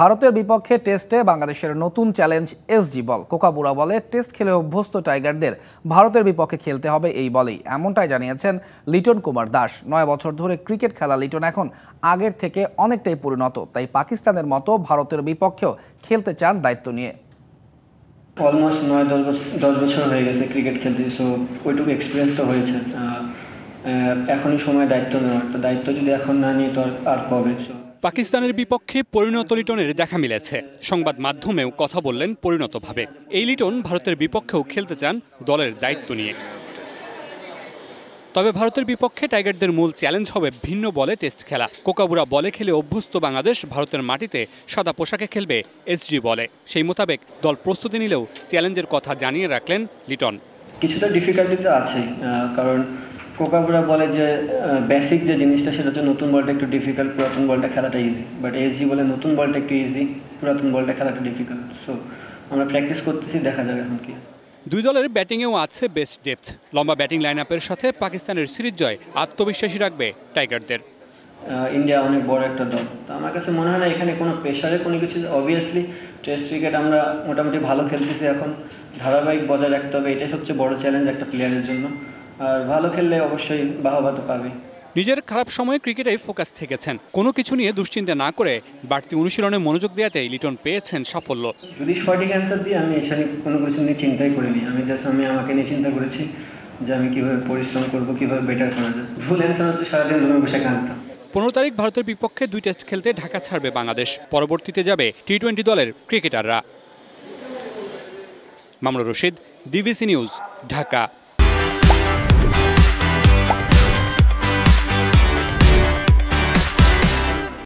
ভারতের বিপক্ষে টেস্টে বাংলাদেশের নতুন চ্যালেঞ্জ এসজি বল কোকাবুরা বলে টেস্ট খেলে অভ্যস্ত টাইগারদের ভারতের বিপক্ষে খেলতে হবে এই বলেই এমনটাই জানিয়েছেন লিটন কুমার দাস নয় বছর ধরে ক্রিকেট খেলা লিটন এখন আগের থেকে অনেকটাই পরিণত তাই পাকিস্তানের মতো ভারতের বিপক্ষেও খেলতে চান দায়িত্ব নিয়ে অলমোস্ট নয় দশ বছর দশ বছর হয়ে গেছে ক্রিকেট খেলতে সো ওইটুকু এক্সপিরিয়েন্স তো হয়েছে এখনই সময় দায়িত্ব নেওয়ার তো দায়িত্ব যদি এখন না নিই তো আর কবে সো পাকিস্তানের বিপক্ষে পরিণত লিটনের দেখা মিলেছে সংবাদ মাধ্যমেও কথা বললেন পরিণতভাবে এই লিটন ভারতের বিপক্ষেও খেলতে চান দলের দায়িত্ব নিয়ে তবে ভারতের বিপক্ষে টাইগারদের মূল চ্যালেঞ্জ হবে ভিন্ন বলে টেস্ট খেলা কোকাবুরা বলে খেলে অভ্যস্ত বাংলাদেশ ভারতের মাটিতে সাদা পোশাকে খেলবে এসজি বলে সেই মোতাবেক দল প্রস্তুতি নিলেও চ্যালেঞ্জের কথা জানিয়ে রাখলেন লিটন কিছুটা ডিফিকাল্টি তো আছে কারণ কোকাকোলা বলে যে বেসিক যে জিনিসটা সেটা হচ্ছে নতুন বলটা একটু ডিফিকাল্ট পুরাতন বলটা খেলাটা ইজি বাট এসজি বলে নতুন বলটা একটু ইজি পুরাতন বলটা খেলাটা ডিফিকাল্ট সো আমরা প্র্যাকটিস করতেছি দেখা যাবে এখন কি দুই দলের ব্যাটিংয়েও আছে বেস্ট ডেপথ লম্বা ব্যাটিং লাইন আপের সাথে পাকিস্তানের সিরিজ জয় আত্মবিশ্বাসী রাখবে টাইগারদের ইন্ডিয়া অনেক বড় একটা দল তো আমার কাছে মনে হয় না এখানে কোনো প্রেশারে কোনো কিছু অবভিয়াসলি টেস্ট ক্রিকেট আমরা মোটামুটি ভালো খেলতেছি এখন ধারাবাহিক বজায় রাখতে হবে এটাই সবচেয়ে বড় চ্যালেঞ্জ একটা প্লেয়ারের জন্য আর ভালো খেললে অবশ্যই বাহবাতে পাবে নিজের খারাপ সময়ে ক্রিকেটেই ফোকাস থেকেছেন কোনো কিছু নিয়ে দুশ্চিন্তা না করে বাড়তি অনুশীলনে মনোযোগ দেওয়াতে লিটন পেয়েছেন সাফল্য যদি সঠিক অ্যান্সার দিই আমি এখানে কোনো কিছু নিয়ে চিন্তাই করিনি আমি জাস্ট আমি আমাকে নিয়ে চিন্তা করেছি যে আমি কীভাবে পরিশ্রম করবো কীভাবে বেটার করা যায় ভুল অ্যান্সার হচ্ছে সারাদিন রুমে বসে কাঁদতাম পনেরো তারিখ ভারতের বিপক্ষে দুই টেস্ট খেলতে ঢাকা ছাড়বে বাংলাদেশ পরবর্তীতে যাবে টি টোয়েন্টি দলের ক্রিকেটাররা মামলা রশিদ ডিভিসি নিউজ ঢাকা